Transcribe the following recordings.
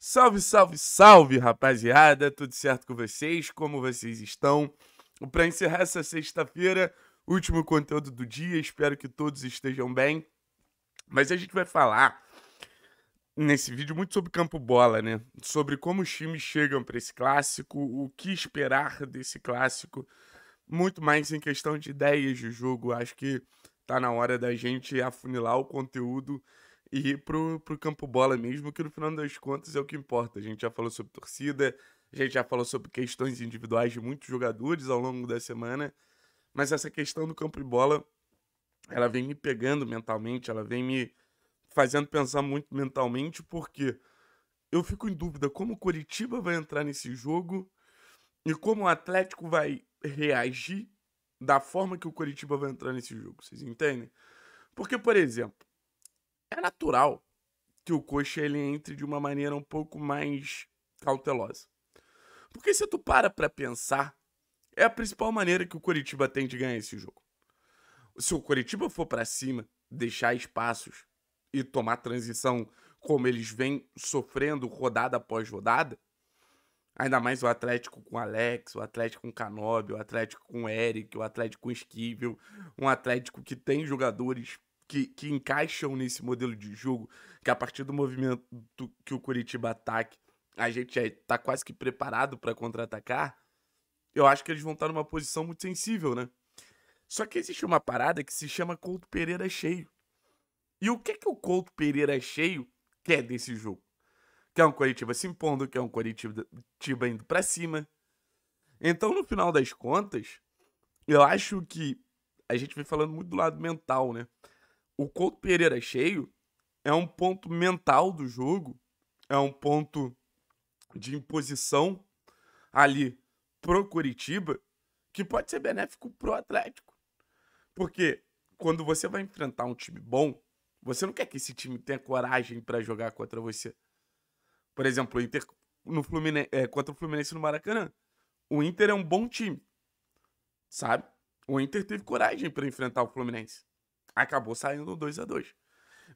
Salve, salve, salve, rapaziada! Tudo certo com vocês? Como vocês estão? Para encerrar essa sexta-feira, último conteúdo do dia, espero que todos estejam bem. Mas a gente vai falar nesse vídeo muito sobre campo bola, né? Sobre como os times chegam para esse clássico, o que esperar desse clássico, muito mais em questão de ideias de jogo. Acho que tá na hora da gente afunilar o conteúdo e ir pro, pro campo bola mesmo, que no final das contas é o que importa. A gente já falou sobre torcida, a gente já falou sobre questões individuais de muitos jogadores ao longo da semana, mas essa questão do campo de bola, ela vem me pegando mentalmente, ela vem me fazendo pensar muito mentalmente, porque eu fico em dúvida como o Curitiba vai entrar nesse jogo e como o Atlético vai reagir da forma que o Curitiba vai entrar nesse jogo, vocês entendem? Porque, por exemplo, é natural que o coxa ele entre de uma maneira um pouco mais cautelosa. Porque se tu para pra pensar, é a principal maneira que o Coritiba tem de ganhar esse jogo. Se o Coritiba for para cima, deixar espaços e tomar transição como eles vêm sofrendo rodada após rodada, ainda mais o Atlético com o Alex, o Atlético com o o Atlético com o Eric, o Atlético com o Esquivel, um Atlético que tem jogadores que, que encaixam nesse modelo de jogo, que a partir do movimento que o Curitiba ataque, a gente está é, quase que preparado para contra-atacar, eu acho que eles vão estar numa posição muito sensível, né? Só que existe uma parada que se chama Couto Pereira cheio. E o que que o Couto Pereira cheio quer desse jogo? Que é um Coritiba se impondo, que é um Coritiba indo para cima. Então, no final das contas, eu acho que a gente vem falando muito do lado mental, né? o Couto Pereira é cheio é um ponto mental do jogo, é um ponto de imposição ali pro Curitiba que pode ser benéfico pro Atlético. Porque quando você vai enfrentar um time bom, você não quer que esse time tenha coragem para jogar contra você. Por exemplo, o Inter no Fluminense, é, contra o Fluminense no Maracanã. O Inter é um bom time, sabe? O Inter teve coragem para enfrentar o Fluminense acabou saindo 2 a 2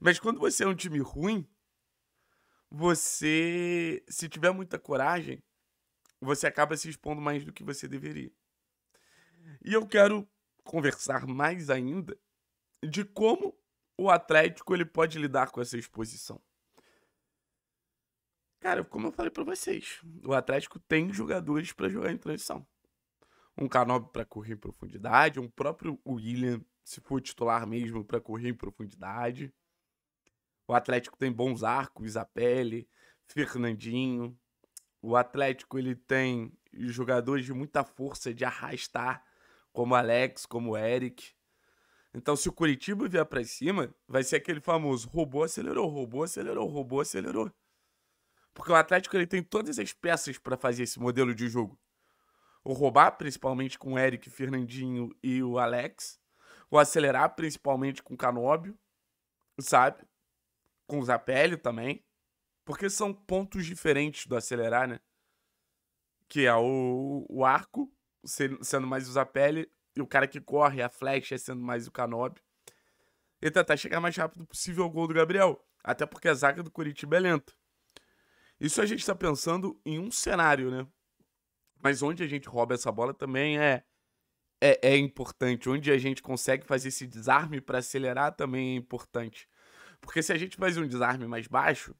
Mas quando você é um time ruim, você, se tiver muita coragem, você acaba se expondo mais do que você deveria. E eu quero conversar mais ainda de como o Atlético ele pode lidar com essa exposição. Cara, como eu falei para vocês, o Atlético tem jogadores para jogar em transição. Um Canob para correr em profundidade, um próprio William se for titular mesmo para correr em profundidade. O Atlético tem bons arcos, pele, Fernandinho. O Atlético ele tem jogadores de muita força de arrastar, como Alex, como Eric. Então, se o Curitiba vier para cima, vai ser aquele famoso roubou, acelerou, roubou, acelerou, roubou, acelerou. Porque o Atlético ele tem todas as peças para fazer esse modelo de jogo. O roubar, principalmente com o Eric, Fernandinho e o Alex o acelerar, principalmente com o Canóbio, sabe? Com o Zapelli também. Porque são pontos diferentes do acelerar, né? Que é o, o arco, sendo mais o Zapelli, e o cara que corre, a flecha, sendo mais o Canóbio. E tentar chegar mais rápido possível ao gol do Gabriel. Até porque a zaga do Curitiba é lenta. Isso a gente está pensando em um cenário, né? Mas onde a gente rouba essa bola também é é, é importante, onde a gente consegue fazer esse desarme para acelerar também é importante. Porque se a gente faz um desarme mais baixo,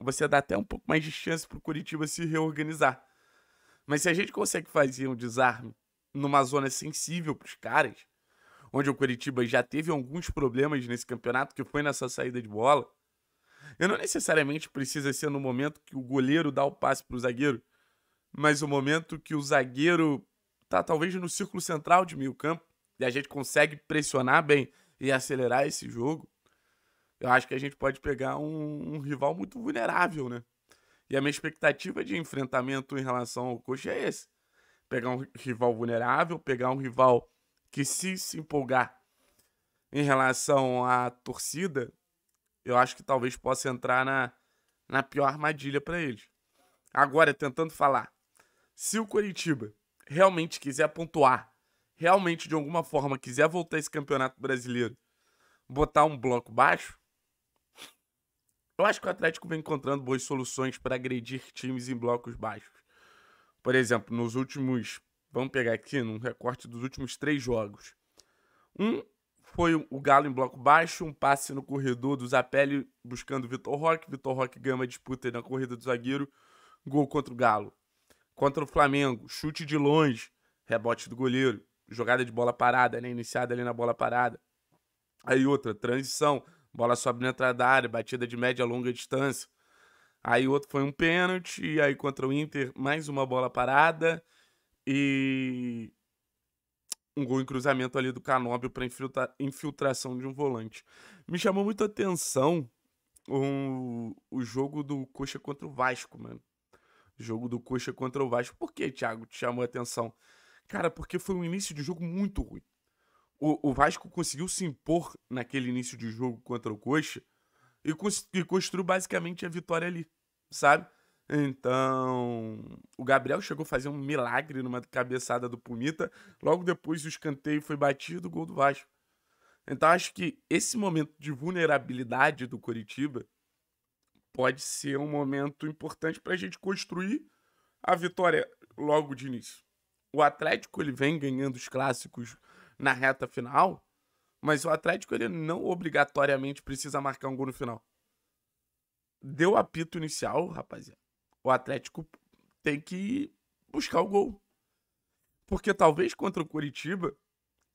você dá até um pouco mais de chance para o Curitiba se reorganizar. Mas se a gente consegue fazer um desarme numa zona sensível para os caras, onde o Curitiba já teve alguns problemas nesse campeonato, que foi nessa saída de bola, eu não necessariamente precisa ser no momento que o goleiro dá o passe para o zagueiro, mas o momento que o zagueiro tá talvez no círculo central de meio campo, e a gente consegue pressionar bem e acelerar esse jogo, eu acho que a gente pode pegar um, um rival muito vulnerável, né? E a minha expectativa de enfrentamento em relação ao Coxa é esse. Pegar um rival vulnerável, pegar um rival que se, se empolgar em relação à torcida, eu acho que talvez possa entrar na, na pior armadilha para eles. Agora, tentando falar, se o Coritiba realmente quiser pontuar, realmente de alguma forma quiser voltar esse campeonato brasileiro, botar um bloco baixo, eu acho que o Atlético vem encontrando boas soluções para agredir times em blocos baixos. Por exemplo, nos últimos. Vamos pegar aqui num recorte dos últimos três jogos. Um foi o Galo em bloco baixo, um passe no corredor do Zapelli buscando Vitor Roque. Vitor Roque ganha uma disputa na corrida do zagueiro. Gol contra o Galo contra o Flamengo, chute de longe, rebote do goleiro, jogada de bola parada, né? Iniciada ali na bola parada. Aí outra, transição, bola sobe na entrada da área, batida de média a longa distância. Aí outro foi um pênalti, e aí contra o Inter, mais uma bola parada e um gol em cruzamento ali do Canóbio para infiltra infiltração de um volante. Me chamou muito a atenção o, o jogo do Coxa contra o Vasco, mano. Jogo do Coxa contra o Vasco. Por que, Thiago, te chamou a atenção? Cara, porque foi um início de jogo muito ruim. O, o Vasco conseguiu se impor naquele início de jogo contra o Coxa e, e construiu basicamente a vitória ali, sabe? Então, o Gabriel chegou a fazer um milagre numa cabeçada do Pumita. Logo depois, o escanteio foi batido, o gol do Vasco. Então, acho que esse momento de vulnerabilidade do Coritiba pode ser um momento importante para a gente construir a vitória logo de início. O Atlético ele vem ganhando os clássicos na reta final, mas o Atlético ele não obrigatoriamente precisa marcar um gol no final. Deu apito inicial, rapaziada. O Atlético tem que buscar o gol. Porque talvez contra o Curitiba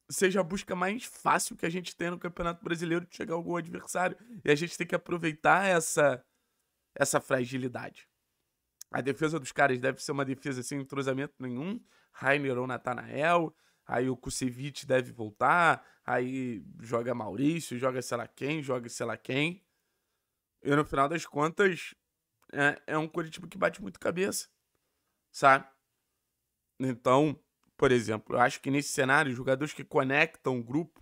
seja a busca mais fácil que a gente tem no Campeonato Brasileiro de chegar ao gol adversário. E a gente tem que aproveitar essa essa fragilidade. A defesa dos caras deve ser uma defesa sem entrosamento nenhum. Rainer ou Natanael. Aí o Kusevich deve voltar. Aí joga Maurício, joga sei lá quem, joga sei lá quem. E no final das contas, é, é um Curitiba que bate muito cabeça. Sabe? Então, por exemplo, eu acho que nesse cenário, jogadores que conectam o grupo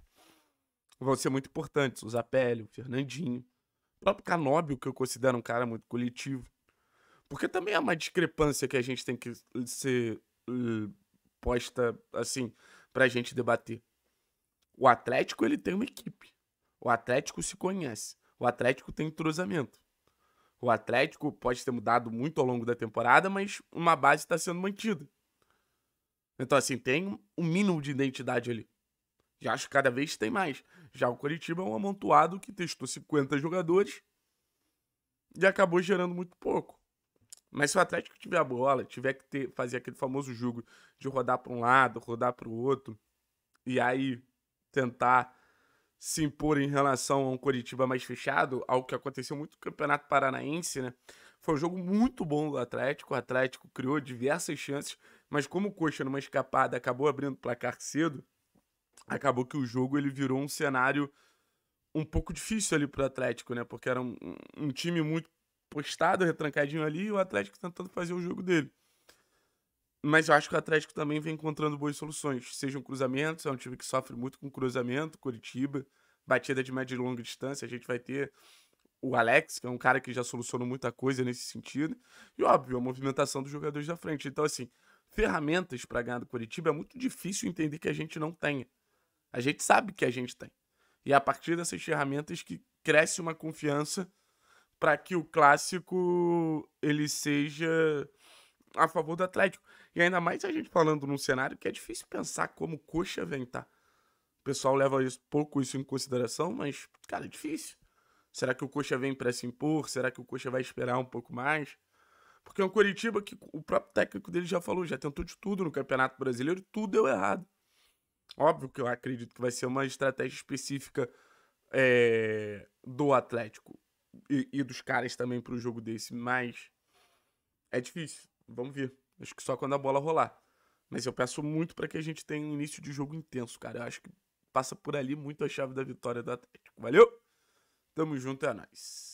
vão ser muito importantes. O Zapelli, o Fernandinho. O próprio Canóbio, que eu considero um cara muito coletivo. Porque também é uma discrepância que a gente tem que eh, ser eh, posta, assim, pra gente debater. O Atlético, ele tem uma equipe. O Atlético se conhece. O Atlético tem entrosamento. O Atlético pode ter mudado muito ao longo da temporada, mas uma base está sendo mantida. Então, assim, tem um mínimo de identidade ali. Já acho que cada vez tem mais. Já o Curitiba é um amontoado que testou 50 jogadores e acabou gerando muito pouco. Mas se o Atlético tiver a bola, tiver que ter, fazer aquele famoso jogo de rodar para um lado, rodar para o outro, e aí tentar se impor em relação a um Curitiba mais fechado, algo que aconteceu muito no Campeonato Paranaense, né? Foi um jogo muito bom do Atlético. O Atlético criou diversas chances, mas como o Coxa numa escapada acabou abrindo o placar cedo, acabou que o jogo ele virou um cenário um pouco difícil ali pro Atlético, né? Porque era um, um time muito postado, retrancadinho ali, e o Atlético tentando fazer o jogo dele. Mas eu acho que o Atlético também vem encontrando boas soluções, sejam cruzamentos, é um time que sofre muito com cruzamento, Curitiba, batida de média e longa distância, a gente vai ter o Alex, que é um cara que já solucionou muita coisa nesse sentido, e óbvio, a movimentação dos jogadores da frente. Então, assim, ferramentas para ganhar do Curitiba é muito difícil entender que a gente não tenha. A gente sabe que a gente tem. E é a partir dessas ferramentas que cresce uma confiança para que o clássico ele seja a favor do Atlético. E ainda mais a gente falando num cenário que é difícil pensar como coxa vem tá. O pessoal leva isso, pouco isso em consideração, mas, cara, é difícil. Será que o Coxa vem para se impor? Será que o Coxa vai esperar um pouco mais? Porque é um Curitiba que o próprio técnico dele já falou, já tentou de tudo no Campeonato Brasileiro, tudo deu errado. Óbvio que eu acredito que vai ser uma estratégia específica é, do Atlético e, e, dos caras também para o jogo desse, mas é difícil. Vamos ver. Acho que só quando a bola rolar. Mas eu peço muito para que a gente tenha um início de jogo intenso, cara. Eu acho que passa por ali muito a chave da vitória do Atlético. Valeu? Tamo junto, é nóis.